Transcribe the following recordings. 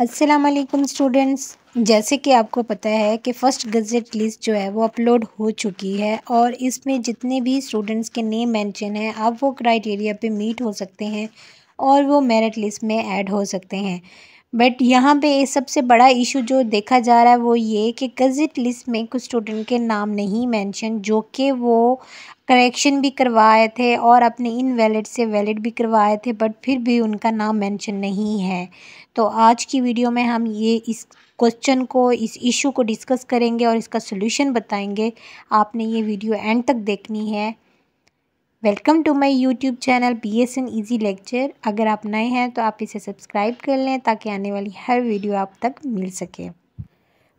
असलकम स्टूडेंट्स जैसे कि आपको पता है कि फ़र्स्ट गज़ट लिस्ट जो है वो अपलोड हो चुकी है और इसमें जितने भी स्टूडेंट्स के नेम मेंशन हैं आप वो क्राइटेरिया पे मीट हो सकते हैं और वो मेरिट लिस्ट में ऐड हो सकते हैं बट यहाँ पे सबसे बड़ा इशू जो देखा जा रहा है वो ये कि गज़िट लिस्ट में कुछ स्टूडेंट के नाम नहीं मेंशन जो कि वो करेक्शन भी करवाए थे और अपने इनवैलिड से वैलिड भी करवाए थे बट फिर भी उनका नाम मेंशन नहीं है तो आज की वीडियो में हम ये इस क्वेश्चन को इस इशू को डिस्कस करेंगे और इसका सोल्यूशन बताएंगे आपने ये वीडियो एंड तक देखनी है welcome to my YouTube channel B S N easy lecture अगर आप नए हैं तो आप इसे सब्सक्राइब कर लें ताकि आने वाली हर वीडियो आप तक मिल सके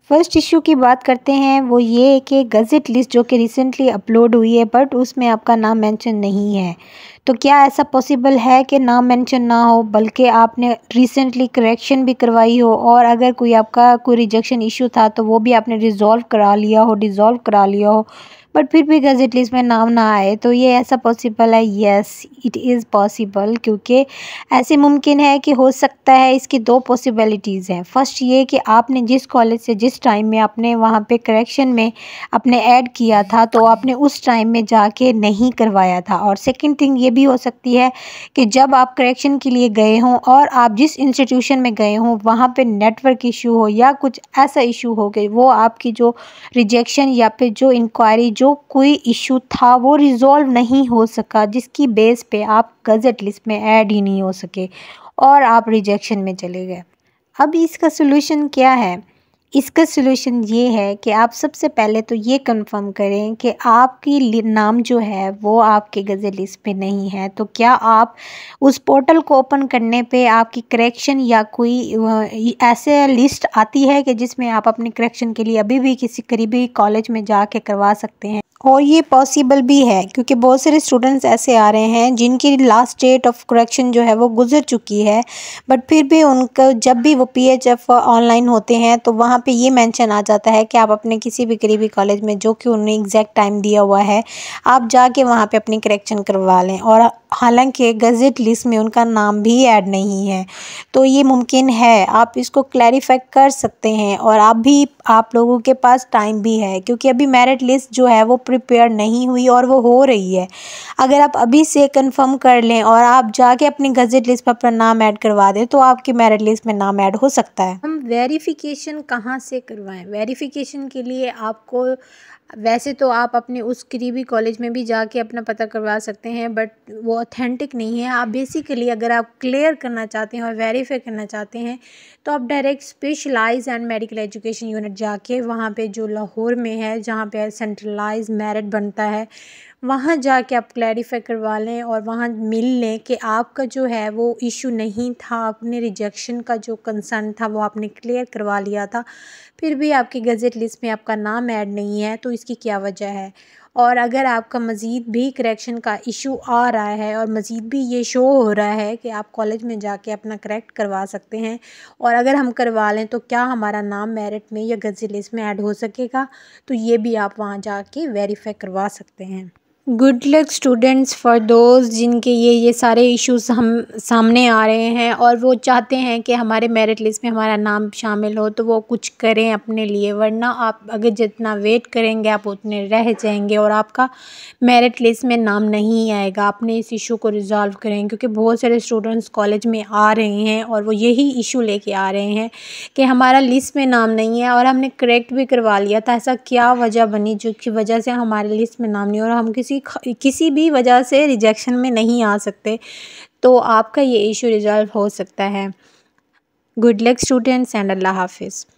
फर्स्ट इशू की बात करते हैं वो ये है कि गज़ेट लिस्ट जो कि रिसेंटली अपलोड हुई है बट उसमें आपका नाम मेंशन नहीं है तो क्या ऐसा पॉसिबल है कि नाम मेंशन ना हो बल्कि आपने रिसेंटली करेक्शन भी करवाई हो और अगर कोई आपका कोई रिजेक्शन इशू था तो वो भी आपने रिजॉल्व करा लिया हो डिज़ोल्व करा लिया हो बट फिर भी गजट लिस्ट में नाम ना आए तो ये ऐसा पॉसिबल है येस इट इज़ पॉसिबल क्योंकि ऐसे मुमकिन है कि हो सकता है इसकी दो पॉसिबिलिटीज़ हैं फ़र्स्ट ये कि आपने जिस कॉलेज से जिस टाइम में आपने वहाँ पे करेक्शन में अपने ऐड किया था तो आपने उस टाइम में जाके नहीं करवाया था और सेकंड थिंग ये ये भी हो सकती है कि जब आप करेक्शन के लिए गए हों और आप जिस इंस्टीट्यूशन में गए हों वहाँ पे नेटवर्क इशू हो या कुछ ऐसा इशू हो गया वो आपकी जो रिजेक्शन या फिर जो इंक्वायरी जो कोई इशू था वो रिजॉल्व नहीं हो सका जिसकी बेस पे आप गज़ट लिस्ट में ऐड ही नहीं हो सके और आप रिजेक्शन में चले गए अब इसका सोल्यूशन क्या है इसका सलूशन ये है कि आप सबसे पहले तो ये कंफर्म करें कि आपकी नाम जो है वो आपके गज़ल लिस्ट पे नहीं है तो क्या आप उस पोर्टल को ओपन करने पे आपकी करेक्शन या कोई ऐसे लिस्ट आती है कि जिसमें आप अपने करेक्शन के लिए अभी भी किसी करीबी कॉलेज में जा करवा सकते हैं और ये पॉसिबल भी है क्योंकि बहुत सारे स्टूडेंट्स ऐसे आ रहे हैं जिनकी लास्ट डेट ऑफ करेक्शन जो है वो गुजर चुकी है बट फिर भी उनका जब भी वो पीएचएफ ऑनलाइन होते हैं तो वहाँ पे ये मेंशन आ जाता है कि आप अपने किसी भी करीबी कॉलेज में जो कि उन्होंने एग्जैक्ट टाइम दिया हुआ है आप जाके वहाँ पर अपनी करेक्शन करवा लें और हालांकि गज़ट लिस्ट में उनका नाम भी ऐड नहीं है तो ये मुमकिन है आप इसको क्लैरिफाई कर सकते हैं और आप भी आप लोगों के पास टाइम भी है क्योंकि अभी मेरिट लिस्ट जो है वो प्रिपेयर नहीं हुई और वो हो रही है अगर आप अभी से कंफर्म कर लें और आप जाके अपनी गज़ेट लिस्ट पर अपना नाम ऐड करवा दें तो आपकी मेरिट लिस्ट में नाम ऐड हो सकता है हम वेरीफिकेशन कहाँ से करवाएँ वेरीफिकेशन के लिए आपको वैसे तो आप अपने उस करीबी कॉलेज में भी जाके अपना पता करवा सकते हैं बट वो ऑथेंटिक नहीं है आप बेसिकली अगर आप क्लियर करना चाहते हैं और वेरीफाई करना चाहते हैं तो आप direct specialise and medical education unit जाके वहाँ पे जो लाहौर में है जहाँ पे सेंट्रलाइज मेरिट बनता है वहाँ जाके आप क्लैरिफाई करवा लें और वहाँ मिल लें कि आपका जो है वो इशू नहीं था आपने रिजेक्शन का जो कंसर्न था वो आपने क्लियर करवा लिया था फिर भी आपकी गज़ट लिस्ट में आपका नाम ऐड नहीं है तो इसकी क्या वजह है और अगर आपका मज़ीद भी करेक्शन का इशू आ रहा है और मज़ीद भी ये शो हो रहा है कि आप कॉलेज में जाके अपना करेक्ट करवा सकते हैं और अगर हम करवा लें तो क्या हमारा नाम मेरिट में या गज़ी लिस्ट में ऐड हो सकेगा तो ये भी आप वहाँ जाके वेरीफाई करवा सकते हैं good luck students for those जिनके ये ये सारे इश्यूज हम सामने आ रहे हैं और वो चाहते हैं कि हमारे मेरिट लिस्ट में हमारा नाम शामिल हो तो वो कुछ करें अपने लिए वरना आप अगर जितना वेट करेंगे आप उतने रह जाएंगे और आपका मेरिट लिस्ट में नाम नहीं आएगा आपने इस इशू को रिजॉल्व करें क्योंकि बहुत सारे स्टूडेंट्स कॉलेज में आ रहे हैं और वो यही इशू लेके आ रहे हैं कि हमारा लिस्ट में नाम नहीं है और हमने करेक्ट भी करवा लिया था तो ऐसा क्या वजह बनी जो की वजह से हमारे लिस्ट में नाम नहीं और हम किसी भी किसी भी वजह से रिजेक्शन में नहीं आ सकते तो आपका ये इशू रिजॉल्व हो सकता है गुड लक स्टूडेंट्स एंड अल्लाह हाफिज़